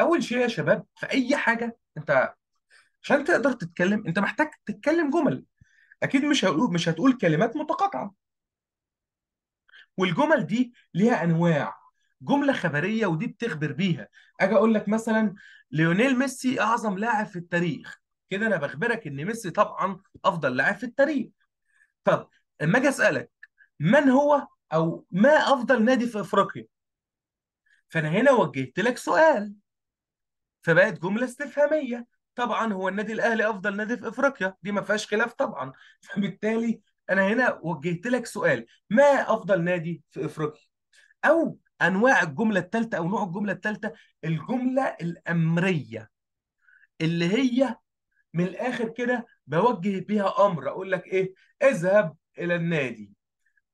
اول شيء يا شباب في اي حاجه انت عشان تقدر تتكلم انت محتاج تتكلم جمل اكيد مش هقول مش هتقول كلمات متقاطعه والجمل دي ليها انواع جمله خبريه ودي بتخبر بيها اجي اقول لك مثلا ليونيل ميسي اعظم لاعب في التاريخ كده انا بخبرك ان ميسي طبعا افضل لاعب في التاريخ طب اما اجي اسالك من هو او ما افضل نادي في افريقيا فانا هنا وجهت لك سؤال فبقت جمله استفهاميه طبعا هو النادي الاهلي افضل نادي في افريقيا دي ما فيهاش خلاف طبعا فبالتالي انا هنا وجهت لك سؤال ما افضل نادي في افريقيا او انواع الجمله الثالثه او نوع الجمله الثالثه الجمله الامريه اللي هي من الاخر كده بوجه بيها امر اقول لك ايه اذهب الى النادي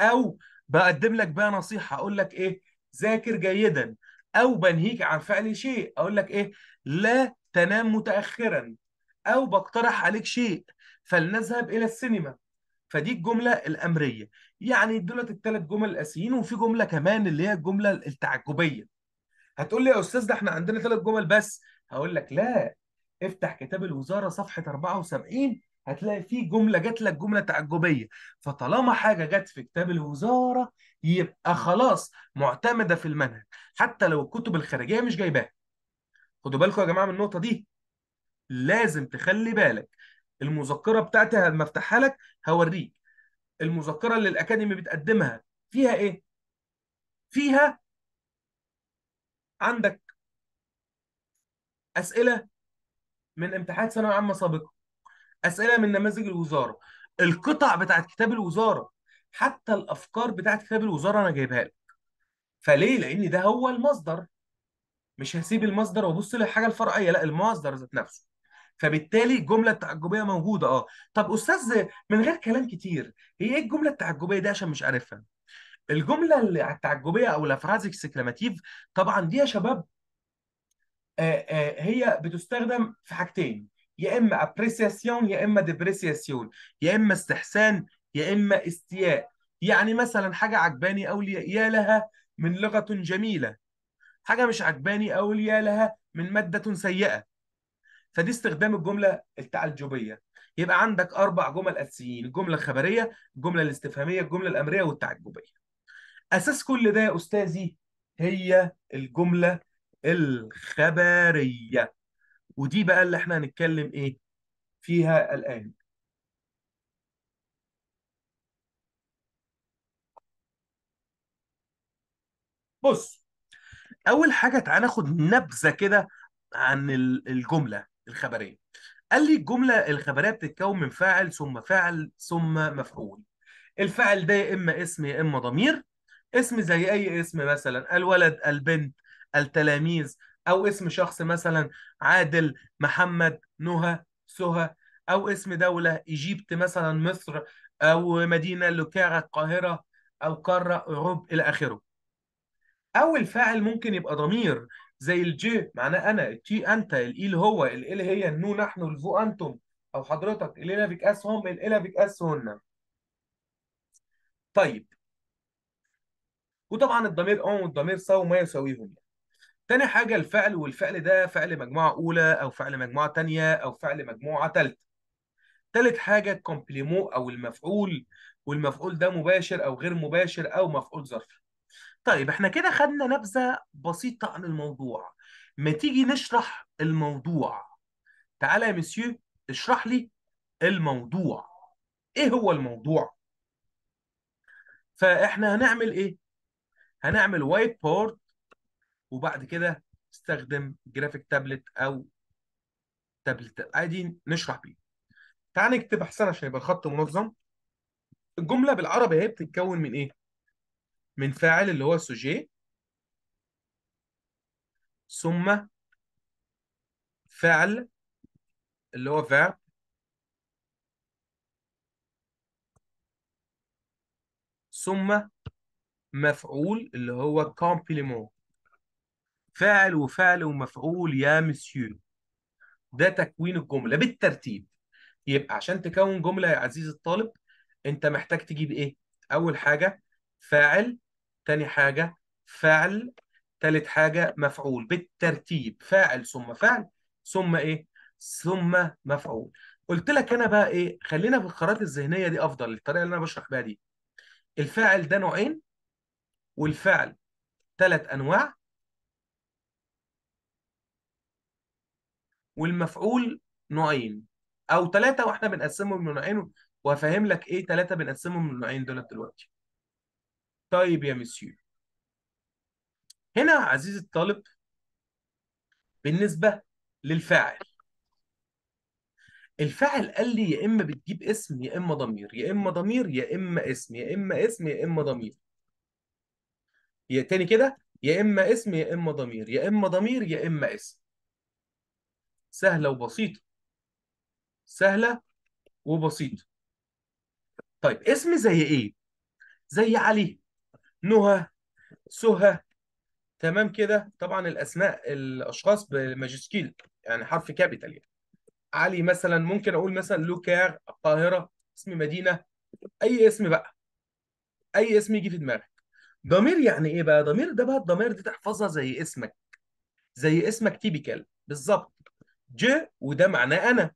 او بقدم لك بقى نصيحه اقول لك ايه ذاكر جيدا او بنهيك عن فعل شيء اقول لك ايه لا تنام متأخرا أو بقترح عليك شيء فلنذهب إلى السينما فدي الجملة الأمرية يعني دولت الثلاث جمل الأساسيين وفي جملة كمان اللي هي الجملة التعجبية هتقول لي يا أستاذ ده احنا عندنا ثلاث جمل بس هقول لك لا افتح كتاب الوزارة صفحة 74 هتلاقي فيه جملة جات لك جملة تعجبية فطالما حاجة جت في كتاب الوزارة يبقى خلاص معتمدة في المنهج حتى لو الكتب الخارجية مش جايباها خدوا بالكم يا جماعه من النقطه دي لازم تخلي بالك المذكره بتاعتي لما افتحها لك هوريك المذكره اللي الاكاديمي بتقدمها فيها ايه فيها عندك اسئله من امتحانات ثانويه عامه سابقه اسئله من نماذج الوزاره القطع بتاعت كتاب الوزاره حتى الافكار بتاعت كتاب الوزاره انا جايبها لك فليه لان ده هو المصدر مش هسيب المصدر وابص للحاجه الفرعيه لا المصدر ذات نفسه فبالتالي الجمله التعجبيه موجوده اه طب استاذ من غير كلام كتير هي ايه الجمله التعجبيه دي عشان مش عارفها الجمله التعجبيه او الافراز اكسكلاماتيف طبعا دي يا شباب آآ آه، آآ آه، هي بتستخدم في حاجتين يا اما ابريسياسيون يا اما ديبريسياسيون يا اما استحسان يا اما استياء يعني مثلا حاجه عجباني او يا لها من لغه جميله حاجه مش عجباني اقول يا لها من ماده سيئه فدي استخدام الجمله التعجبيه يبقى عندك اربع جمل اساسيين الجمله الخبريه الجمله الاستفهاميه الجمله الامريه والتعجبيه اساس كل ده يا استاذي هي الجمله الخبريه ودي بقى اللي احنا هنتكلم ايه فيها الان بص اول حاجه تعالى ناخد نبذه كده عن الجمله الخبريه قال لي الجمله الخبريه بتتكون من فاعل ثم فاعل ثم مفعول الفاعل ده يا اما اسم يا اما ضمير اسم زي اي اسم مثلا الولد البنت التلاميذ او اسم شخص مثلا عادل محمد نهى سهى او اسم دوله ايجيبت مثلا مصر او مدينه لوكاغا القاهره او قاره اوروب الى اخره او الفاعل ممكن يبقى ضمير زي الجي معناه انا التي انت الايل e هو الال هي النو نحن الفو انتم او حضرتك اللي اس هم اللي اس هن طيب وطبعا الضمير اون والضمير سو ما يساويهم تاني حاجه الفعل والفعل ده فعل مجموعه اولى او فعل مجموعه تانية او فعل مجموعه ثالثه تالت حاجه الكومبليمو او المفعول والمفعول ده مباشر او غير مباشر او مفعول ظرفي طيب احنا كده خدنا نبذة بسيطة عن الموضوع ما تيجي نشرح الموضوع تعالى يا مسيو اشرح لي الموضوع ايه هو الموضوع فاحنا هنعمل ايه هنعمل وايت بورد وبعد كده استخدم جرافيك تابلت او تابلت عادي نشرح بيه تعالى نكتب احسن عشان يبقى الخط منظم الجمله بالعربي اهي بتتكون من ايه من فاعل اللي هو سوجي ثم فعل اللي هو verb ثم مفعول اللي هو كومبليمون فاعل وفعل ومفعول يا مسيو ده تكوين الجمله بالترتيب يبقى عشان تكون جمله يا عزيزي الطالب انت محتاج تجيب ايه اول حاجه فاعل تاني حاجة فعل تالت حاجة مفعول بالترتيب فاعل ثم فعل ثم إيه ثم مفعول قلت لك أنا بقى إيه خلينا في الخرائط الذهنية دي أفضل الطريقة اللي أنا بشرح بها دي الفاعل ده نوعين والفعل تلات أنواع والمفعول نوعين أو تلاتة وإحنا بنقسمهم لنوعين وهفهم لك إيه تلاتة بنقسمهم لنوعين دولت دلوقتي طيب يا مسيو هنا عزيزي الطالب بالنسبة للفاعل الفاعل قال لي يا إما بتجيب اسم يا إما ضمير يا إما ضمير يا إما اسم يا إما اسم يا إما ضمير يا تاني كده يا إما اسم يا إما ضمير يا إما ضمير يا إما اسم سهلة وبسيطة سهلة وبسيطة طيب اسم زي إيه؟ زي علي نهى سهى تمام كده طبعا الاسماء الاشخاص بماجيسكيل يعني حرف كابيتال يعني علي مثلا ممكن اقول مثلا لوكار القاهره اسم مدينه اي اسم بقى اي اسم يجي في دماغك ضمير يعني ايه بقى ضمير ده بقى الضمير دي تحفظها زي اسمك زي اسمك تيبيكال بالظبط ج وده معناه انا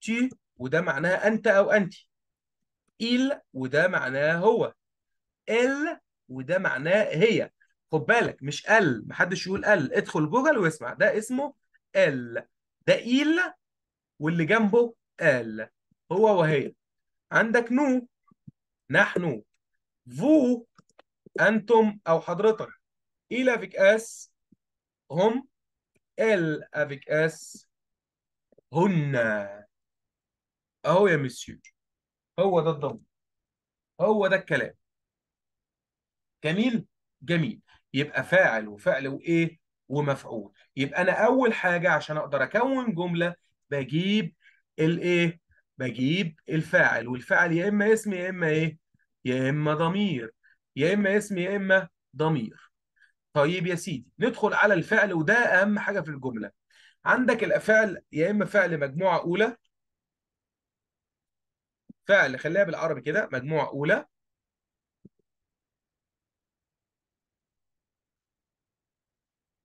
تي وده معناه انت او انت إيل وده معناه هو ال وده معناه هي خد بالك مش ال محدش يقول ال ادخل جوجل واسمع ده اسمه ال ده ايل واللي جنبه ال هو وهي عندك نو نحن فو انتم او حضرتك ايل افيك اس هم ال افيك اس هن اهو يا مسيو هو ده الضم هو ده الكلام جميل جميل يبقى فاعل وفعل وايه ومفعول يبقى انا اول حاجه عشان اقدر اكون جمله بجيب الايه بجيب الفاعل والفاعل يا اما اسم يا اما ايه يا اما ضمير يا اما اسم يا اما ضمير طيب يا سيدي ندخل على الفعل وده اهم حاجه في الجمله عندك الافعال يا اما فعل مجموعه اولى فعل خليها بالعربي كده مجموعه اولى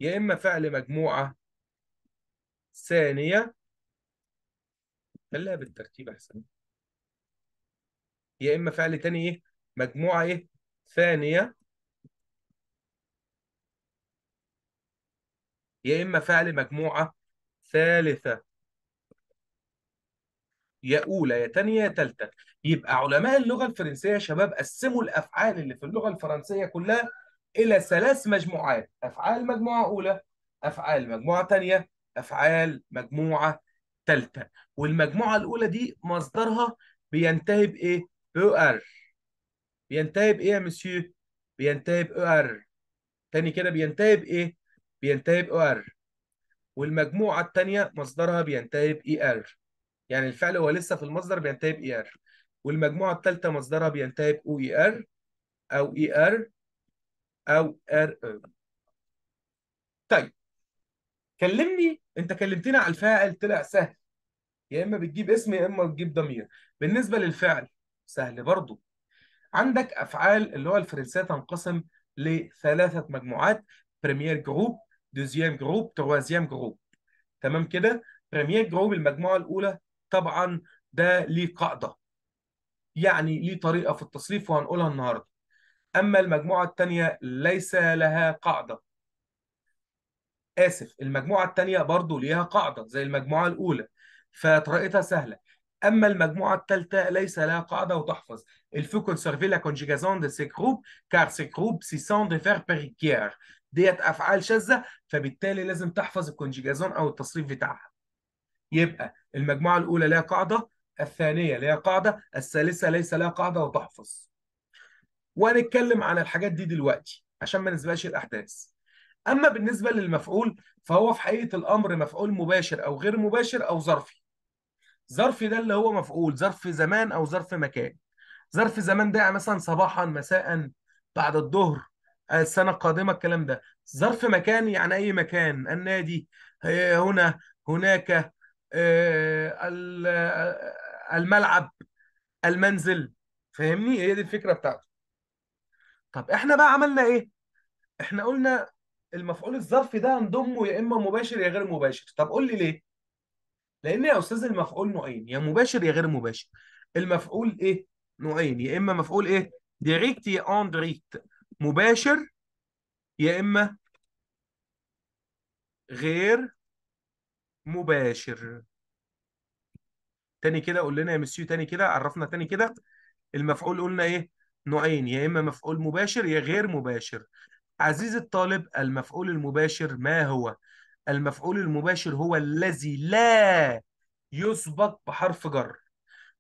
يا إما فعل مجموعة ثانية خليها بالترتيب أحسن يا إما فعل تاني إيه مجموعة إيه ثانية يا إما فعل مجموعة ثالثة يا أولى يا تانية يا تالتة يبقى علماء اللغة الفرنسية يا شباب قسموا الأفعال اللي في اللغة الفرنسية كلها إلى ثلاث مجموعات أفعال مجموعة أولى أفعال مجموعة ثانية أفعال مجموعة ثالثة والمجموعة الأولى دي مصدرها بينتهي بإيه؟ بأر إيه بينتهي بإيه يا مسيو؟ بينتهي إيه بأر تاني كده بينتهي بإيه؟ بينتهي إيه بأر والمجموعة الثانية مصدرها بينتهي بإي آر يعني الفعل هو لسه في المصدر بينتهي بإي آر والمجموعة الثالثة مصدرها بينتهي بأو إي آر أو إي آر او ار طيب كلمني انت كلمتني على الفاعل طلع سهل يا اما بتجيب اسم يا اما بتجيب ضمير بالنسبه للفعل سهل برضه عندك افعال اللي هو الفرنسيه تنقسم لثلاثه مجموعات بريمير جروب دوزيام جروب تروازيام جروب تمام كده بريمير جروب المجموعه الاولى طبعا ده ليه قاعده يعني ليه طريقه في التصريف وهنقولها النهارده أما المجموعة الثانية ليس لها قاعدة آسف المجموعة الثانية برضو ليها قاعدة زي المجموعة الأولى فطريقتها سهلة أما المجموعة الثالثة ليس لها قاعدة وتحفظ il faut conserver la conjugaison de ces groupes car ces groupes s'y sont de faire ديت أفعال شاذة فبالتالي لازم تحفظ الكونجيجازون أو التصريف بتاعها يبقى المجموعة الأولى لها قاعدة الثانية لها قاعدة الثالثة ليس لها قاعدة وتحفظ وهنتكلم على الحاجات دي دلوقتي عشان ما نسبقش الاحداث اما بالنسبه للمفعول فهو في حقيقه الامر مفعول مباشر او غير مباشر او ظرفي ظرفي ده اللي هو مفعول ظرف زمان او ظرف مكان ظرف زمان ده يعني مثلا صباحا مساء بعد الظهر آه، السنه القادمه الكلام ده ظرف مكان يعني اي مكان النادي آه، هنا هناك آه، الملعب المنزل فاهمني هي دي الفكره بتاعته طب احنا بقى عملنا ايه؟ احنا قلنا المفعول الظرفي ده هنضمه يا اما مباشر يا غير مباشر طب قول لي ليه؟ لان يا استاذ المفعول نوعين يا مباشر يا غير مباشر المفعول ايه؟ نوعين يا اما مفعول ايه؟ ديريكت يا اون ديريكت مباشر يا اما غير مباشر تاني كده قول لنا يا مسيو تاني كده عرفنا تاني كده المفعول قلنا ايه نوعين يا إما مفعول مباشر يا غير مباشر عزيزي الطالب المفعول المباشر ما هو؟ المفعول المباشر هو الذي لا يسبق بحرف جر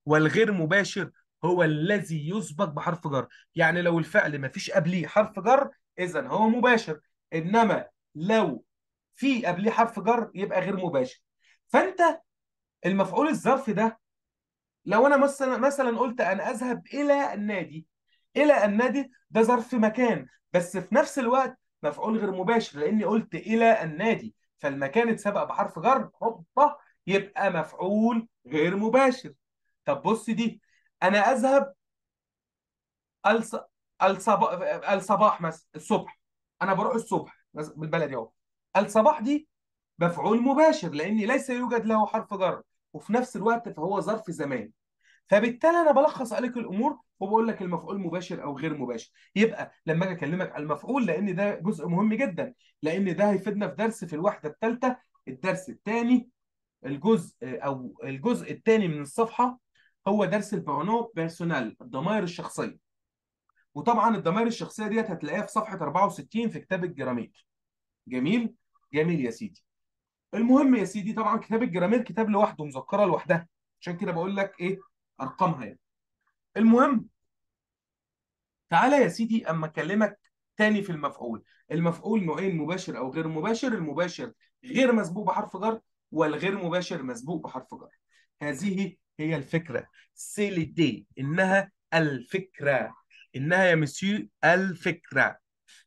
والغير مباشر هو الذي يسبق بحرف جر يعني لو الفعل ما فيش قبليه حرف جر إذا هو مباشر إنما لو في قبليه حرف جر يبقى غير مباشر فأنت المفعول الظرفي ده لو انا مثلا مثلا قلت انا اذهب الى النادي الى ان نادي ده ظرف مكان بس في نفس الوقت مفعول غير مباشر لاني قلت الى النادي فالمكان اتسبق بحرف جر هوبا يبقى مفعول غير مباشر طب بص دي انا اذهب الص... الصباح الصباح مثلا الصبح انا بروح الصبح بالبلدي اهو الصباح دي مفعول مباشر لاني ليس يوجد له حرف جر وفي نفس الوقت فهو ظرف زمان فبالتالي انا بلخص عليك الامور وبقول لك المفعول مباشر او غير مباشر يبقى لما اجي اكلمك على المفعول لان ده جزء مهم جدا لان ده هيفيدنا في درس في الوحده الثالثه الدرس الثاني الجزء او الجزء الثاني من الصفحه هو درس البرونو بيرسونال الضمائر الشخصيه وطبعا الضمائر الشخصيه ديت هتلاقيها في صفحه 64 في كتاب الجراميل جميل جميل يا سيدي المهم يا سيدي طبعا كتاب الجراميل كتاب لوحده مذكره لوحدها عشان كده بقول لك ايه ارقامها يعني المهم تعالى يا سيدي اما اكلمك تاني في المفعول المفعول نوعين مباشر او غير مباشر المباشر غير مسبوق بحرف جر والغير مباشر مسبوق بحرف جر هذه هي الفكره سيلي دي انها الفكره انها يا مسيو الفكره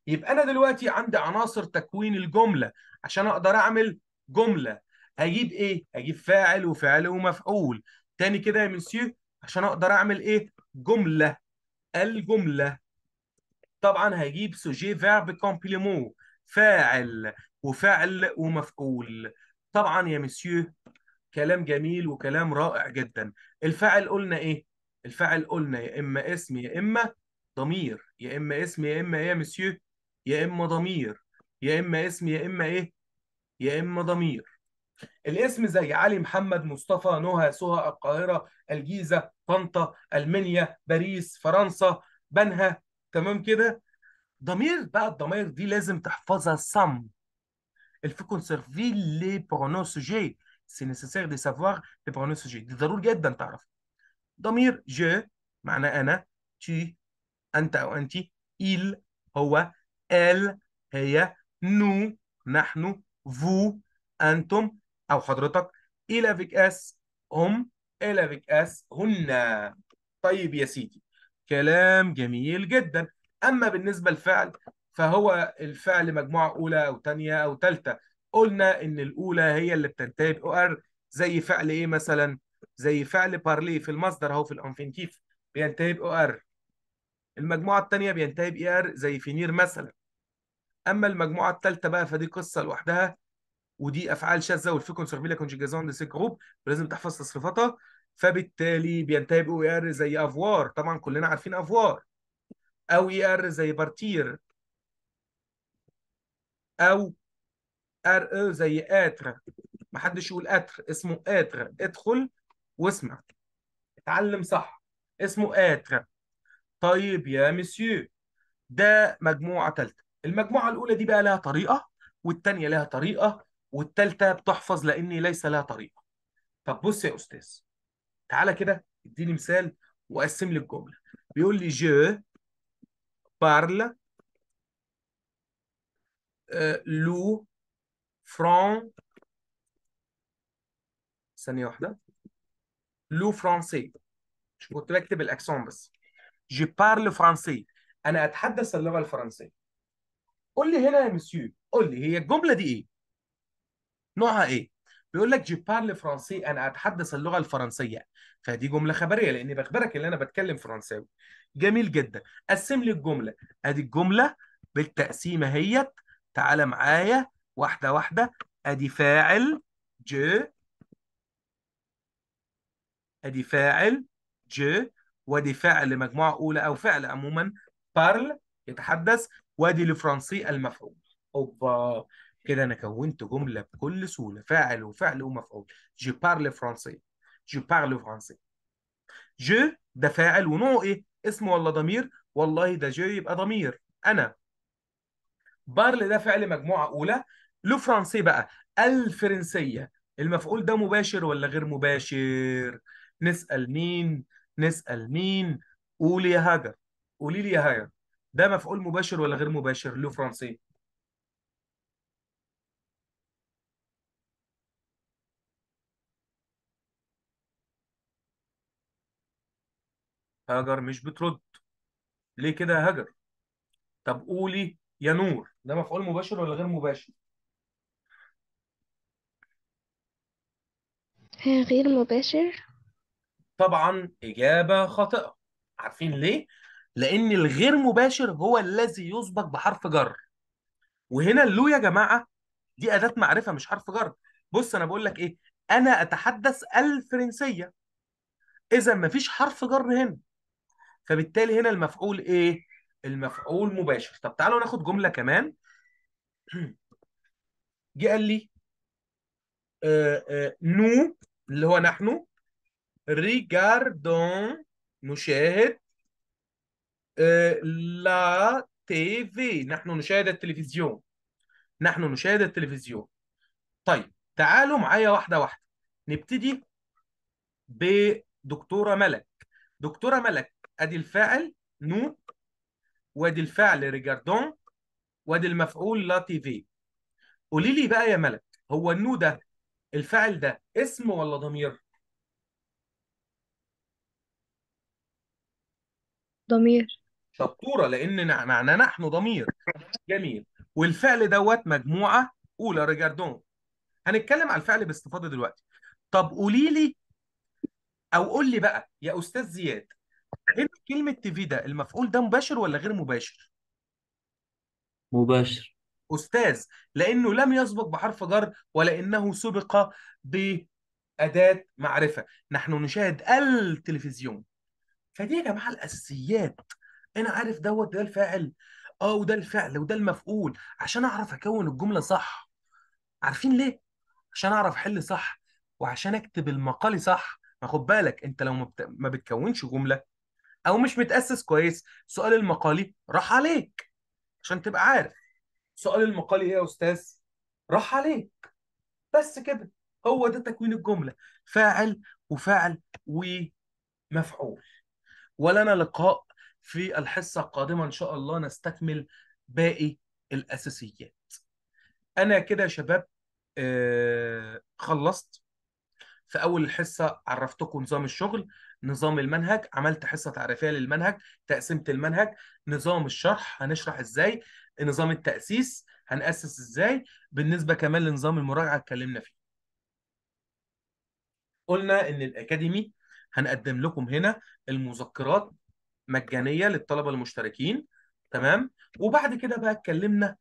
يبقى انا دلوقتي عندي عناصر تكوين الجمله عشان اقدر اعمل جمله هجيب ايه هجيب فاعل وفعل ومفعول تاني كده يا منسيو عشان اقدر اعمل ايه جمله الجمله طبعا هجيب سوجي فيرب كومبليمون فاعل وفعل ومفعول طبعا يا مسيو كلام جميل وكلام رائع جدا الفاعل قلنا ايه الفاعل قلنا يا اما اسم يا اما ضمير يا اما اسم يا اما ايه يا مسيو يا اما ضمير يا اما اسم يا اما ايه يا اما ضمير الاسم زي علي محمد مصطفى نهى سهى القاهرة الجيزة طنطا المنيا باريس فرنسا بنها تمام كده ضمير بقى الضمائر دي لازم تحفظها صم الفي كونسيرفي لي les سي sujets دي سافوار لي savoir دي ضروري جدا تعرف ضمير جي معناه انا تي انت او انت il هو ال هي نو نحن فو انتم او حضرتك إلافيك اس هم إلافيك اس هن طيب يا سيدي كلام جميل جدا اما بالنسبه للفعل فهو الفعل مجموعه اولى او ثانيه او ثالثه قلنا ان الاولى هي اللي بتنتهي ب ار زي فعل ايه مثلا زي فعل بارلي في المصدر اهو في الانفينتيف بينتهي ب ار المجموعه الثانيه بينتهي ب ار زي فينير مثلا اما المجموعه الثالثه بقى فدي قصه لوحدها ودي افعال شاذه والفيكونس سورفيلا كونجيجازون دي سي جروب لازم تحفظ تصريفاتها فبالتالي بينتهي باو اي ار زي افوار طبعا كلنا عارفين افوار او اي ار زي بارتير او ار او زي اتر محدش يقول اتر اسمه اتر ادخل واسمع اتعلم صح اسمه اتر طيب يا مسيو ده مجموعه ثالثه المجموعه الاولى دي بقى لها طريقه والثانيه لها طريقه والثالثه بتحفظ لاني ليس لها طريقه طب بص يا استاذ تعالى كده اديني مثال وقسم لي الجمله بيقول لي جو بارل لو فران ثانيه واحده لو فرانسي مش كنت بكتب الاكسون بس جي بارل فرانسي انا اتحدث اللغه الفرنسيه قول لي هنا يا مسيو قول لي هي الجمله دي ايه نوعها ايه بيقول لك جي بارل فرانسي انا اتحدث اللغه الفرنسيه فدي جمله خبريه لاني بخبرك ان انا بتكلم فرنساوي جميل جدا قسم لي الجمله ادي الجمله بالتقسيمه اهيت تعالى معايا واحده واحده ادي فاعل جي ادي فاعل جي وادي فاعل لمجموعه اولى او فعل عموما بارل يتحدث وادي الفرنسي المفعول اوبا كده انا كونت جمله بكل سهوله فاعل وفعل ومفعول جو بارل فرونسي جو بارل فرونسي جو ده فاعل ونوعه ايه اسم ولا ضمير والله ده جو يبقى ضمير انا بارل ده فعل مجموعه اولى لو فرونسي بقى الفرنسيه المفعول ده مباشر ولا غير مباشر نسال مين نسال مين قولي يا هاجر قولي لي يا هاجر ده مفعول مباشر ولا غير مباشر لو فرونسي هاجر مش بترد ليه كده يا هاجر طب قولي يا نور ده مفعول مباشر ولا غير مباشر غير مباشر طبعا إجابة خاطئة عارفين ليه؟ لأن الغير مباشر هو الذي يسبق بحرف جر وهنا اللو يا جماعة دي أداة معرفة مش حرف جر بص أنا بقول لك إيه أنا أتحدث الفرنسية إذا مفيش حرف جر هنا فبالتالي هنا المفعول ايه؟ المفعول مباشر طب تعالوا ناخد جمله كمان جه قال لي آه، آه، نو اللي هو نحن ريجاردون نشاهد آه، لا تي في نحن نشاهد التلفزيون نحن نشاهد التلفزيون طيب تعالوا معايا واحده واحده نبتدي بدكتوره ملك دكتوره ملك ادي الفاعل نو وادي الفعل ريجاردون وادي المفعول لاتيفي قولي لي بقى يا ملك هو النو ده الفعل ده اسم ولا ضمير؟ ضمير شطورة لأن معناه نحن ضمير جميل والفعل دوت مجموعة أولى ريجاردون هنتكلم على الفعل باستفاضة دلوقتي طب قولي لي أو قول لي بقى يا أستاذ زياد غير كلمة في ده المفعول ده مباشر ولا غير مباشر؟ مباشر أستاذ لأنه لم يسبق بحرف جر ولأنه سبق بأداة معرفة نحن نشاهد التلفزيون فدي يا جماعة الأساسيات أنا عارف دوت ده الفاعل اه وده الفعل وده المفعول عشان أعرف أكون الجملة صح عارفين ليه؟ عشان أعرف أحل صح وعشان أكتب المقال صح ما خد بالك أنت لو ما بتكونش جملة او مش متاسس كويس سؤال المقالي راح عليك عشان تبقى عارف سؤال المقالي ايه يا استاذ راح عليك بس كده هو ده تكوين الجمله فاعل وفعل ومفعول ولنا لقاء في الحصه القادمه ان شاء الله نستكمل باقي الاساسيات انا كده يا شباب آه، خلصت في اول الحصه عرفتكم نظام الشغل نظام المنهج عملت حصه تعريفيه للمنهج تقسمت المنهج نظام الشرح هنشرح ازاي نظام التاسيس هنأسس ازاي بالنسبه كمان لنظام المراجعه اتكلمنا فيه قلنا ان الاكاديمي هنقدم لكم هنا المذكرات مجانيه للطلبه المشتركين تمام وبعد كده بقى اتكلمنا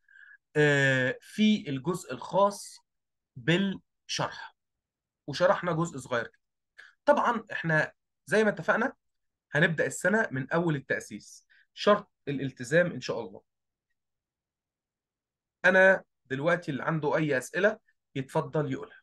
آه، في الجزء الخاص بالشرح وشرحنا جزء صغير طبعا احنا زي ما اتفقنا هنبدأ السنة من أول التأسيس شرط الالتزام إن شاء الله أنا دلوقتي اللي عنده أي أسئلة يتفضل يقولها